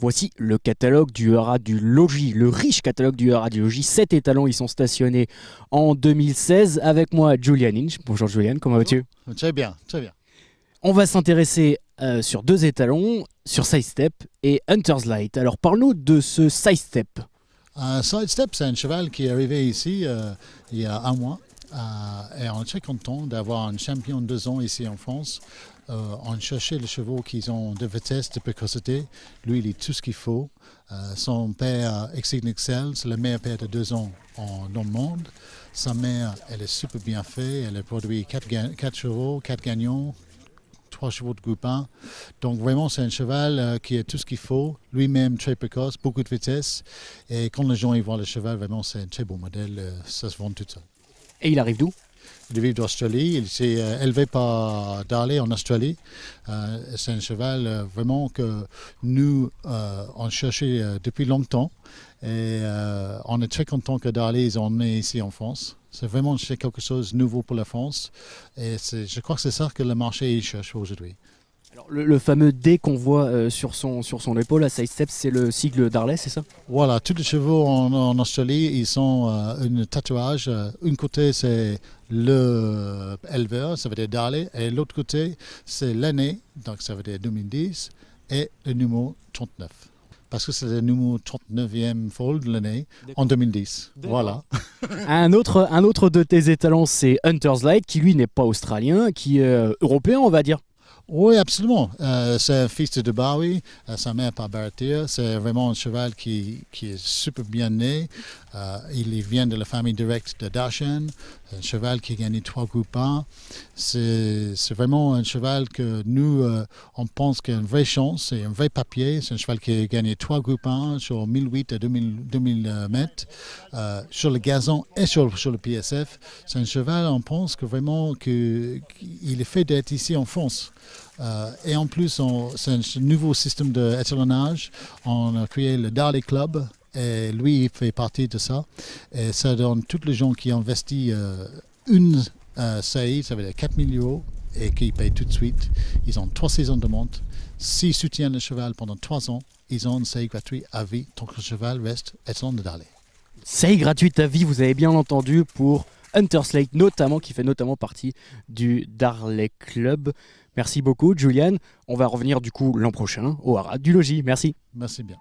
Voici le catalogue du Hera du Logis, le riche catalogue du Hera du Logis. Sept étalons y sont stationnés en 2016. Avec moi, Julian Inch. Bonjour Julian, comment vas-tu Très bien, très bien. On va s'intéresser euh, sur deux étalons, sur Sidestep et Hunter's Light. Alors parle-nous de ce Sidestep. Sidestep, c'est un cheval qui est arrivé ici euh, il y a un mois euh, et on est très content d'avoir un champion de deux ans ici en France. Euh, on cherchait les chevaux qui ont de vitesse, de précocité. Lui, il est tout ce qu'il faut. Euh, son père, Excel, c'est le meilleur père de deux ans dans le monde. Sa mère, elle est super bien faite. Elle a produit quatre, chevaux, quatre gagnants, trois chevaux de groupe 1. Donc vraiment, c'est un cheval qui a tout ce qu'il faut. Lui-même très précoce, beaucoup de vitesse. Et quand les gens y voient le cheval, vraiment, c'est un très beau modèle. ça se vend tout seul. Et il arrive d'où il vient d'Australie. Il s'est euh, élevé par Darley en Australie. Euh, c'est un cheval euh, vraiment que nous euh, on cherchait depuis longtemps. Et on est très content que Darley ils emmené ici en France. C'est vraiment quelque chose de nouveau pour la France. Et je crois que c'est ça que le marché cherche aujourd'hui le, fameux D qu'on voit euh, sur, son, sur son épaule à step, c'est le sigle Darley, c'est ça Voilà, tous les chevaux en, Australie, ils ont euh, un tatouage. Euh, un côté, c'est le éleveur, ça veut dire Darley, et l'autre côté, c'est l'année, donc ça veut dire 2010, et le numéro 39. Parce que c'est le numéro 39e fold l'année en 2010. Voilà. un, autre, un autre de tes étalons, c'est Hunter's Light, qui lui n'est pas australien, qui est européen, on va dire. Oui, absolument. Euh, c'est un fils de Bawi, euh, sa mère par Baratir. C'est vraiment un cheval qui, qui, est super bien né. Euh, il vient de la famille directe de Dashen, un cheval qui a gagné trois groupes 1. C'est vraiment un cheval que nous, on pense qu'il a une vraie chance, c'est un vrai papier. C'est un cheval qui a gagné trois groupes 1 sur 1008 à 2000, mètres, sur le gazon et sur, sur le PSF. C'est un cheval, on pense que vraiment qu'il est fait d'être ici en France. Euh, et en plus, c'est un nouveau système d'étalonnage. On a créé le Dali Club et lui, il fait partie de ça. Et ça donne toutes les gens qui investissent euh, une euh, ça veut dire 4000 euros, et qui payent tout de suite. Ils ont trois saisons de monte. S'ils soutiennent le cheval pendant trois ans, ils ont une série gratuite à vie tant que le cheval reste étalon de Dali. Série gratuite à vie, vous avez bien entendu, pour Slate, notamment, qui fait notamment partie du Darley Club. Merci beaucoup, Julian. On va revenir du coup l'an prochain au Haras du Logis. Merci. Merci bien.